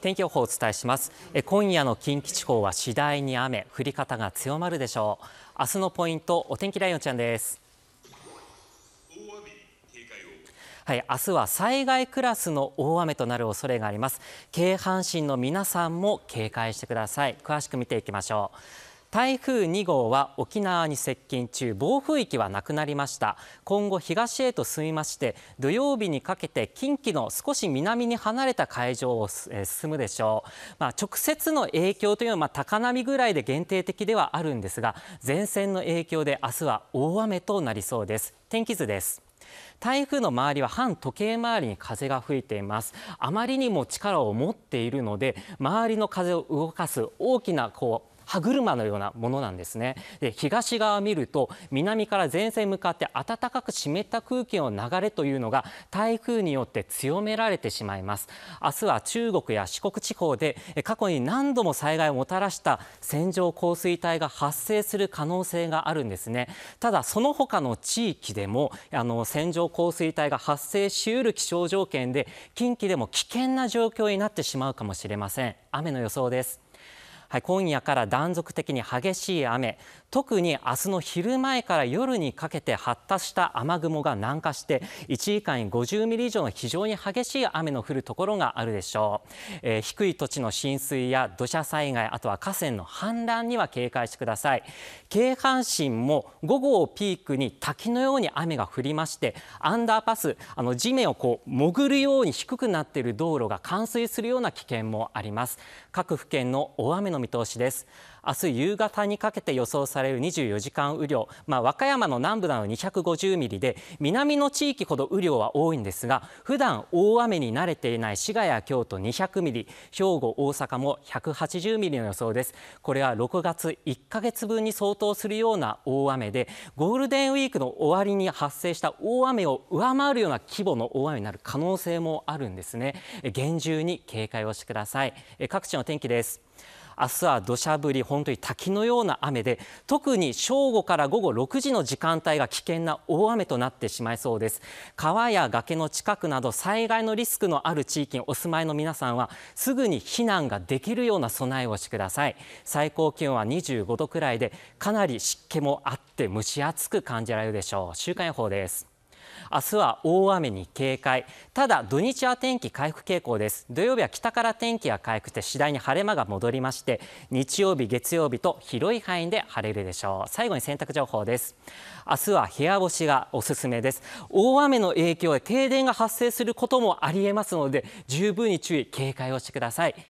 天気予報をお伝えしますえ今夜の近畿地方は次第に雨降り方が強まるでしょう明日のポイントお天気ライオンちゃんですはい、明日は災害クラスの大雨となる恐れがあります。京阪神の皆さんも警戒してください。詳しく見ていきましょう。台風2号は沖縄に接近中暴風域はなくなりました今後東へと進みまして土曜日にかけて近畿の少し南に離れた海上を進むでしょう、まあ、直接の影響というのは高波ぐらいで限定的ではあるんですが前線の影響で明日は大雨となりそうです天気図です台風の周りは反時計回りに風が吹いていますあまりにも力を持っているので周りの風を動かす大きなこう歯車のようなものなんですねで東側を見ると南から前線向かって暖かく湿った空気の流れというのが台風によって強められてしまいます明日は中国や四国地方で過去に何度も災害をもたらした線状降水帯が発生する可能性があるんですねただその他の地域でもあの線状降水帯が発生しうる気象条件で近畿でも危険な状況になってしまうかもしれません雨の予想ですはい、今夜から断続的に激しい雨、特に明日の昼前から夜にかけて発達した雨雲が南下して、1時間に50ミリ以上の非常に激しい雨の降るところがあるでしょう。えー、低い土地の浸水や土砂災害、あとは河川の氾濫には警戒してください。京阪神も午後をピークに滝のように雨が降りまして、アンダーパス、あの地面をこう潜るように低くなっている道路が冠水するような危険もあります。各府県の大雨の見通しです明日夕方にかけて予想される24時間雨量、まあ、和歌山の南部など250ミリで南の地域ほど雨量は多いんですが普段大雨に慣れていない滋賀や京都200ミリ兵庫大阪も180ミリの予想ですこれは6月1ヶ月分に相当するような大雨でゴールデンウィークの終わりに発生した大雨を上回るような規模の大雨になる可能性もあるんですね厳重に警戒をしてください各地の天気です明日は土砂降り、本当に滝のような雨で、特に正午から午後6時の時間帯が危険な大雨となってしまいそうです。川や崖の近くなど災害のリスクのある地域にお住まいの皆さんは、すぐに避難ができるような備えをしてください。最高気温は25度くらいで、かなり湿気もあって蒸し暑く感じられるでしょう。週間予報です。明日は大雨に警戒ただ土日は天気回復傾向です土曜日は北から天気が回復して次第に晴れ間が戻りまして日曜日月曜日と広い範囲で晴れるでしょう最後に洗濯情報です明日は部屋干しがおすすめです大雨の影響で停電が発生することもありえますので十分に注意警戒をしてください